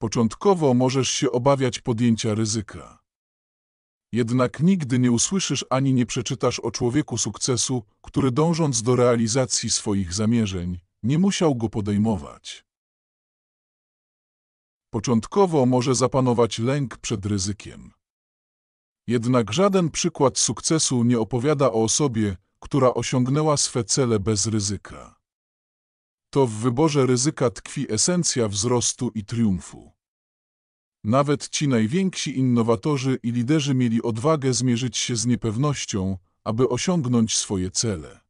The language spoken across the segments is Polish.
Początkowo możesz się obawiać podjęcia ryzyka. Jednak nigdy nie usłyszysz ani nie przeczytasz o człowieku sukcesu, który dążąc do realizacji swoich zamierzeń, nie musiał go podejmować. Początkowo może zapanować lęk przed ryzykiem. Jednak żaden przykład sukcesu nie opowiada o osobie, która osiągnęła swe cele bez ryzyka to w wyborze ryzyka tkwi esencja wzrostu i triumfu. Nawet ci najwięksi innowatorzy i liderzy mieli odwagę zmierzyć się z niepewnością, aby osiągnąć swoje cele.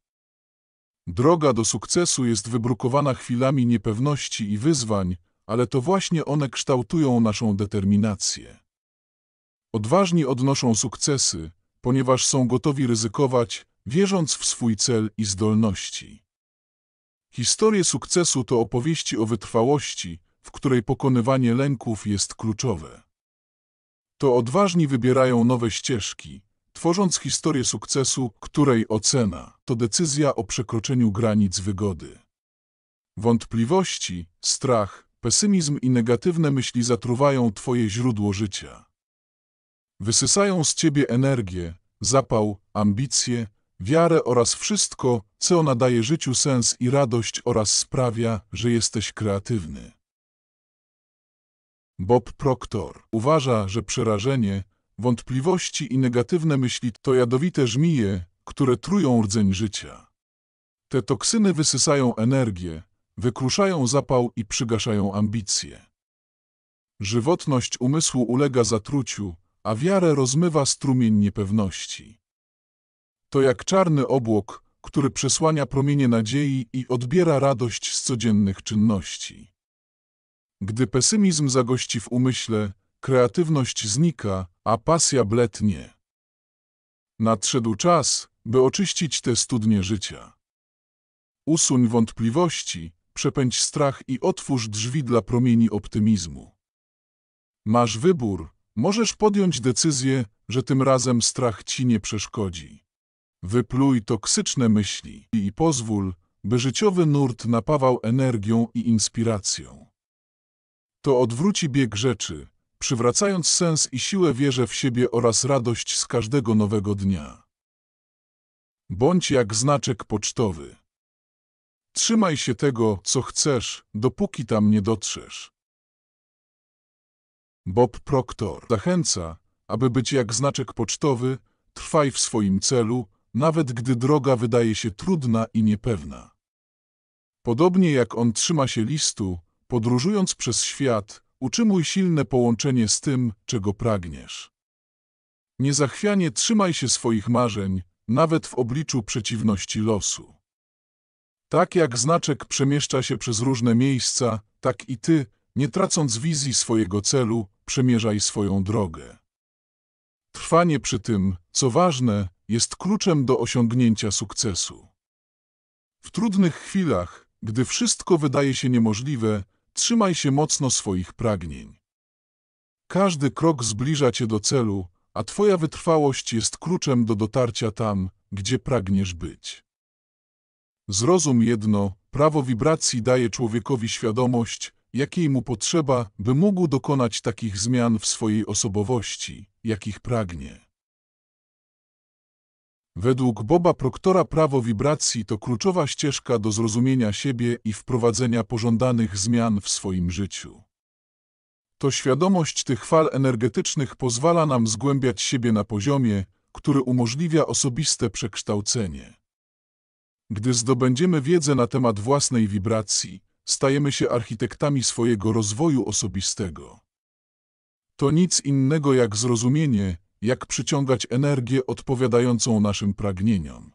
Droga do sukcesu jest wybrukowana chwilami niepewności i wyzwań, ale to właśnie one kształtują naszą determinację. Odważni odnoszą sukcesy, ponieważ są gotowi ryzykować, wierząc w swój cel i zdolności. Historie sukcesu to opowieści o wytrwałości, w której pokonywanie lęków jest kluczowe. To odważni wybierają nowe ścieżki, tworząc historię sukcesu, której ocena to decyzja o przekroczeniu granic wygody. Wątpliwości, strach, pesymizm i negatywne myśli zatruwają Twoje źródło życia. Wysysają z Ciebie energię, zapał, ambicje, wiarę oraz wszystko, co nadaje życiu sens i radość oraz sprawia, że jesteś kreatywny. Bob Proctor uważa, że przerażenie, wątpliwości i negatywne myśli to jadowite żmije, które trują rdzeń życia. Te toksyny wysysają energię, wykruszają zapał i przygaszają ambicje. Żywotność umysłu ulega zatruciu, a wiarę rozmywa strumień niepewności. To jak czarny obłok, który przesłania promienie nadziei i odbiera radość z codziennych czynności. Gdy pesymizm zagości w umyśle, kreatywność znika, a pasja blednie. Nadszedł czas, by oczyścić te studnie życia. Usuń wątpliwości, przepędź strach i otwórz drzwi dla promieni optymizmu. Masz wybór, możesz podjąć decyzję, że tym razem strach ci nie przeszkodzi. Wypluj toksyczne myśli i pozwól, by życiowy nurt napawał energią i inspiracją. To odwróci bieg rzeczy, przywracając sens i siłę wierze w siebie oraz radość z każdego nowego dnia. Bądź jak znaczek pocztowy. Trzymaj się tego, co chcesz, dopóki tam nie dotrzesz. Bob Proctor zachęca, aby być jak znaczek pocztowy, trwaj w swoim celu, nawet gdy droga wydaje się trudna i niepewna. Podobnie jak on trzyma się listu, podróżując przez świat, utrzymuj silne połączenie z tym, czego pragniesz. Niezachwianie trzymaj się swoich marzeń, nawet w obliczu przeciwności losu. Tak jak znaczek przemieszcza się przez różne miejsca, tak i ty, nie tracąc wizji swojego celu, przemierzaj swoją drogę. Trwanie przy tym, co ważne, jest kluczem do osiągnięcia sukcesu. W trudnych chwilach, gdy wszystko wydaje się niemożliwe, trzymaj się mocno swoich pragnień. Każdy krok zbliża cię do celu, a twoja wytrwałość jest kluczem do dotarcia tam, gdzie pragniesz być. Zrozum jedno, prawo wibracji daje człowiekowi świadomość, jakiej mu potrzeba, by mógł dokonać takich zmian w swojej osobowości, jakich pragnie. Według Boba Proktora prawo wibracji to kluczowa ścieżka do zrozumienia siebie i wprowadzenia pożądanych zmian w swoim życiu. To świadomość tych fal energetycznych pozwala nam zgłębiać siebie na poziomie, który umożliwia osobiste przekształcenie. Gdy zdobędziemy wiedzę na temat własnej wibracji, stajemy się architektami swojego rozwoju osobistego. To nic innego jak zrozumienie, jak przyciągać energię odpowiadającą naszym pragnieniom.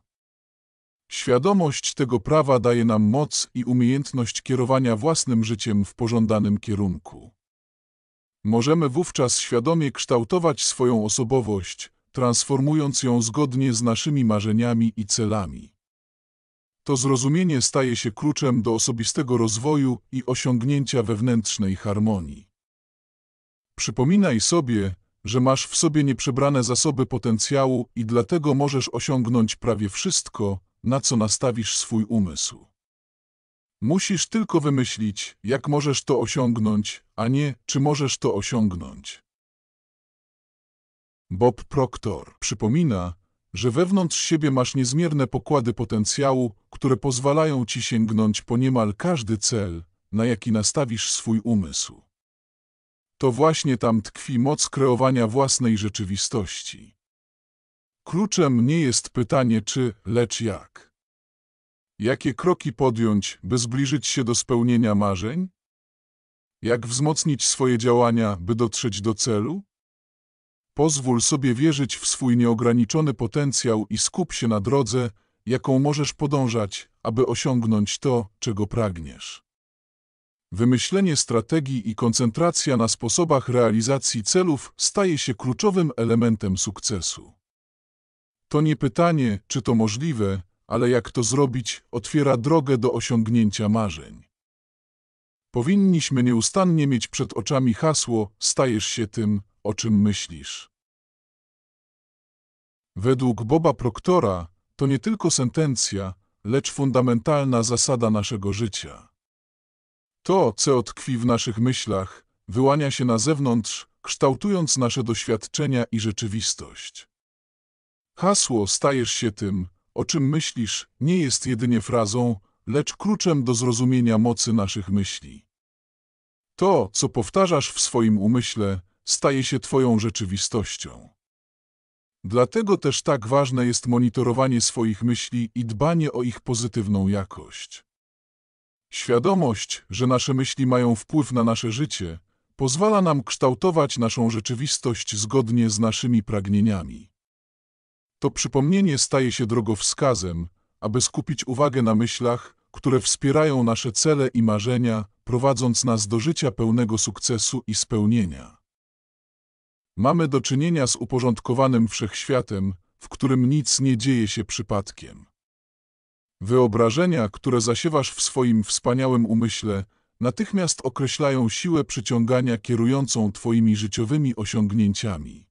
Świadomość tego prawa daje nam moc i umiejętność kierowania własnym życiem w pożądanym kierunku. Możemy wówczas świadomie kształtować swoją osobowość, transformując ją zgodnie z naszymi marzeniami i celami. To zrozumienie staje się kluczem do osobistego rozwoju i osiągnięcia wewnętrznej harmonii. Przypominaj sobie, że masz w sobie nieprzebrane zasoby potencjału i dlatego możesz osiągnąć prawie wszystko, na co nastawisz swój umysł. Musisz tylko wymyślić, jak możesz to osiągnąć, a nie czy możesz to osiągnąć. Bob Proctor przypomina, że wewnątrz siebie masz niezmierne pokłady potencjału, które pozwalają ci sięgnąć po niemal każdy cel, na jaki nastawisz swój umysł to właśnie tam tkwi moc kreowania własnej rzeczywistości. Kluczem nie jest pytanie czy, lecz jak. Jakie kroki podjąć, by zbliżyć się do spełnienia marzeń? Jak wzmocnić swoje działania, by dotrzeć do celu? Pozwól sobie wierzyć w swój nieograniczony potencjał i skup się na drodze, jaką możesz podążać, aby osiągnąć to, czego pragniesz wymyślenie strategii i koncentracja na sposobach realizacji celów staje się kluczowym elementem sukcesu. To nie pytanie, czy to możliwe, ale jak to zrobić, otwiera drogę do osiągnięcia marzeń. Powinniśmy nieustannie mieć przed oczami hasło stajesz się tym, o czym myślisz. Według Boba Proctora, to nie tylko sentencja, lecz fundamentalna zasada naszego życia. To, co tkwi w naszych myślach, wyłania się na zewnątrz, kształtując nasze doświadczenia i rzeczywistość. Hasło stajesz się tym, o czym myślisz, nie jest jedynie frazą, lecz kluczem do zrozumienia mocy naszych myśli. To, co powtarzasz w swoim umyśle, staje się Twoją rzeczywistością. Dlatego też tak ważne jest monitorowanie swoich myśli i dbanie o ich pozytywną jakość. Świadomość, że nasze myśli mają wpływ na nasze życie, pozwala nam kształtować naszą rzeczywistość zgodnie z naszymi pragnieniami. To przypomnienie staje się drogowskazem, aby skupić uwagę na myślach, które wspierają nasze cele i marzenia, prowadząc nas do życia pełnego sukcesu i spełnienia. Mamy do czynienia z uporządkowanym wszechświatem, w którym nic nie dzieje się przypadkiem. Wyobrażenia, które zasiewasz w swoim wspaniałym umyśle, natychmiast określają siłę przyciągania kierującą Twoimi życiowymi osiągnięciami.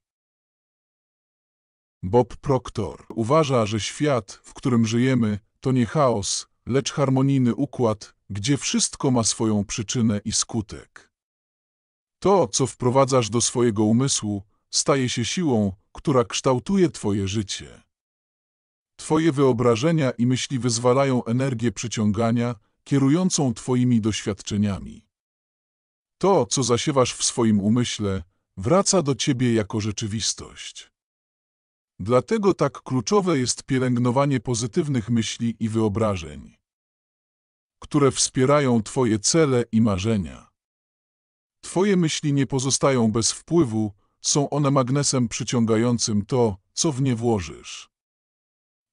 Bob Proctor uważa, że świat, w którym żyjemy, to nie chaos, lecz harmonijny układ, gdzie wszystko ma swoją przyczynę i skutek. To, co wprowadzasz do swojego umysłu, staje się siłą, która kształtuje Twoje życie. Twoje wyobrażenia i myśli wyzwalają energię przyciągania, kierującą Twoimi doświadczeniami. To, co zasiewasz w swoim umyśle, wraca do Ciebie jako rzeczywistość. Dlatego tak kluczowe jest pielęgnowanie pozytywnych myśli i wyobrażeń, które wspierają Twoje cele i marzenia. Twoje myśli nie pozostają bez wpływu, są one magnesem przyciągającym to, co w nie włożysz.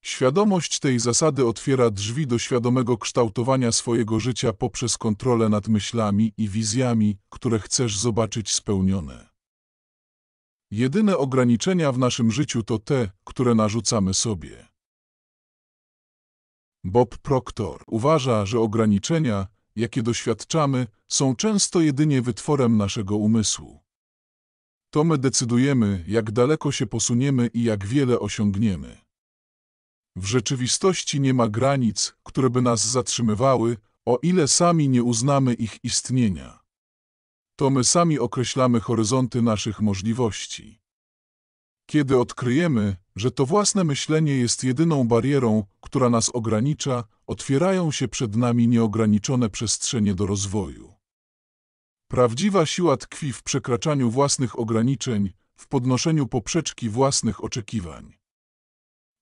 Świadomość tej zasady otwiera drzwi do świadomego kształtowania swojego życia poprzez kontrolę nad myślami i wizjami, które chcesz zobaczyć spełnione. Jedyne ograniczenia w naszym życiu to te, które narzucamy sobie. Bob Proctor uważa, że ograniczenia, jakie doświadczamy, są często jedynie wytworem naszego umysłu. To my decydujemy, jak daleko się posuniemy i jak wiele osiągniemy. W rzeczywistości nie ma granic, które by nas zatrzymywały, o ile sami nie uznamy ich istnienia. To my sami określamy horyzonty naszych możliwości. Kiedy odkryjemy, że to własne myślenie jest jedyną barierą, która nas ogranicza, otwierają się przed nami nieograniczone przestrzenie do rozwoju. Prawdziwa siła tkwi w przekraczaniu własnych ograniczeń, w podnoszeniu poprzeczki własnych oczekiwań.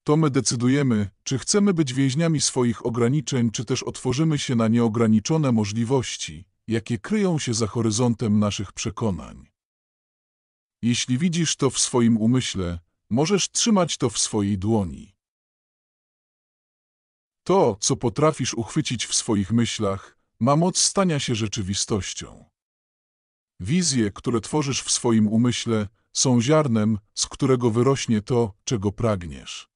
To my decydujemy, czy chcemy być więźniami swoich ograniczeń, czy też otworzymy się na nieograniczone możliwości, jakie kryją się za horyzontem naszych przekonań. Jeśli widzisz to w swoim umyśle, możesz trzymać to w swojej dłoni. To, co potrafisz uchwycić w swoich myślach, ma moc stania się rzeczywistością. Wizje, które tworzysz w swoim umyśle, są ziarnem, z którego wyrośnie to, czego pragniesz.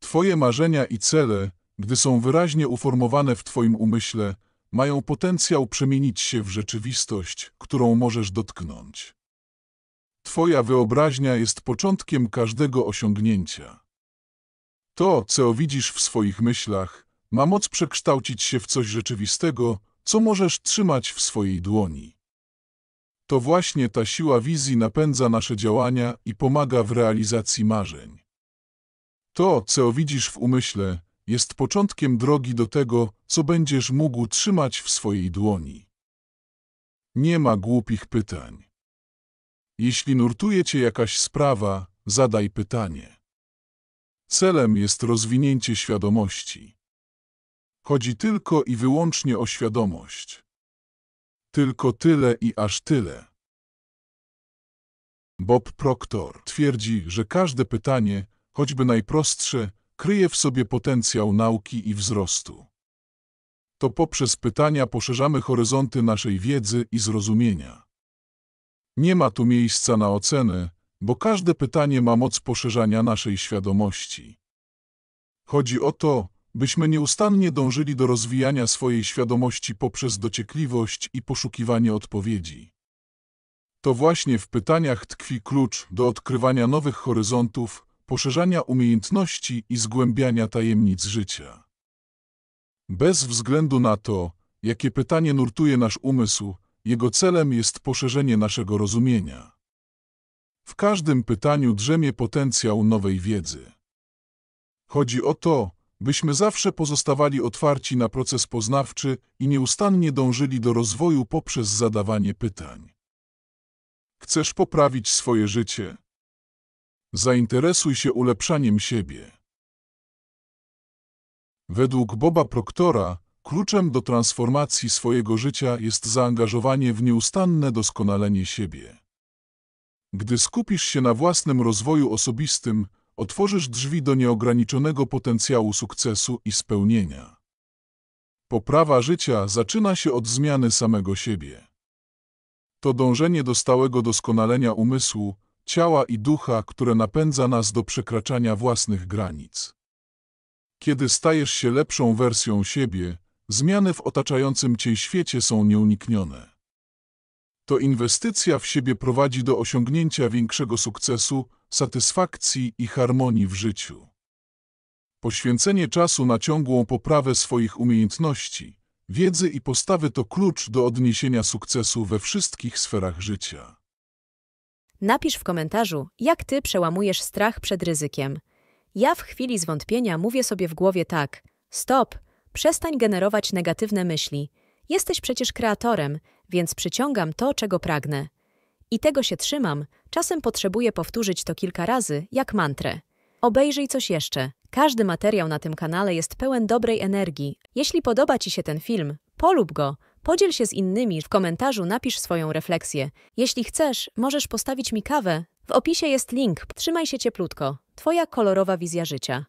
Twoje marzenia i cele, gdy są wyraźnie uformowane w Twoim umyśle, mają potencjał przemienić się w rzeczywistość, którą możesz dotknąć. Twoja wyobraźnia jest początkiem każdego osiągnięcia. To, co widzisz w swoich myślach, ma moc przekształcić się w coś rzeczywistego, co możesz trzymać w swojej dłoni. To właśnie ta siła wizji napędza nasze działania i pomaga w realizacji marzeń. To, co widzisz w umyśle, jest początkiem drogi do tego, co będziesz mógł trzymać w swojej dłoni. Nie ma głupich pytań. Jeśli nurtuje cię jakaś sprawa, zadaj pytanie. Celem jest rozwinięcie świadomości. Chodzi tylko i wyłącznie o świadomość. Tylko tyle i aż tyle. Bob Proctor twierdzi, że każde pytanie choćby najprostsze, kryje w sobie potencjał nauki i wzrostu. To poprzez pytania poszerzamy horyzonty naszej wiedzy i zrozumienia. Nie ma tu miejsca na oceny, bo każde pytanie ma moc poszerzania naszej świadomości. Chodzi o to, byśmy nieustannie dążyli do rozwijania swojej świadomości poprzez dociekliwość i poszukiwanie odpowiedzi. To właśnie w pytaniach tkwi klucz do odkrywania nowych horyzontów, poszerzania umiejętności i zgłębiania tajemnic życia. Bez względu na to, jakie pytanie nurtuje nasz umysł, jego celem jest poszerzenie naszego rozumienia. W każdym pytaniu drzemie potencjał nowej wiedzy. Chodzi o to, byśmy zawsze pozostawali otwarci na proces poznawczy i nieustannie dążyli do rozwoju poprzez zadawanie pytań. Chcesz poprawić swoje życie, Zainteresuj się ulepszaniem siebie. Według Boba Proctora kluczem do transformacji swojego życia jest zaangażowanie w nieustanne doskonalenie siebie. Gdy skupisz się na własnym rozwoju osobistym, otworzysz drzwi do nieograniczonego potencjału sukcesu i spełnienia. Poprawa życia zaczyna się od zmiany samego siebie. To dążenie do stałego doskonalenia umysłu, ciała i ducha, które napędza nas do przekraczania własnych granic. Kiedy stajesz się lepszą wersją siebie, zmiany w otaczającym cię świecie są nieuniknione. To inwestycja w siebie prowadzi do osiągnięcia większego sukcesu, satysfakcji i harmonii w życiu. Poświęcenie czasu na ciągłą poprawę swoich umiejętności, wiedzy i postawy to klucz do odniesienia sukcesu we wszystkich sferach życia. Napisz w komentarzu, jak ty przełamujesz strach przed ryzykiem. Ja w chwili zwątpienia mówię sobie w głowie tak: stop, przestań generować negatywne myśli. Jesteś przecież kreatorem, więc przyciągam to, czego pragnę. I tego się trzymam, czasem potrzebuję powtórzyć to kilka razy, jak mantrę. Obejrzyj coś jeszcze. Każdy materiał na tym kanale jest pełen dobrej energii. Jeśli podoba Ci się ten film, polub go Podziel się z innymi, w komentarzu napisz swoją refleksję. Jeśli chcesz, możesz postawić mi kawę. W opisie jest link. Trzymaj się cieplutko. Twoja kolorowa wizja życia.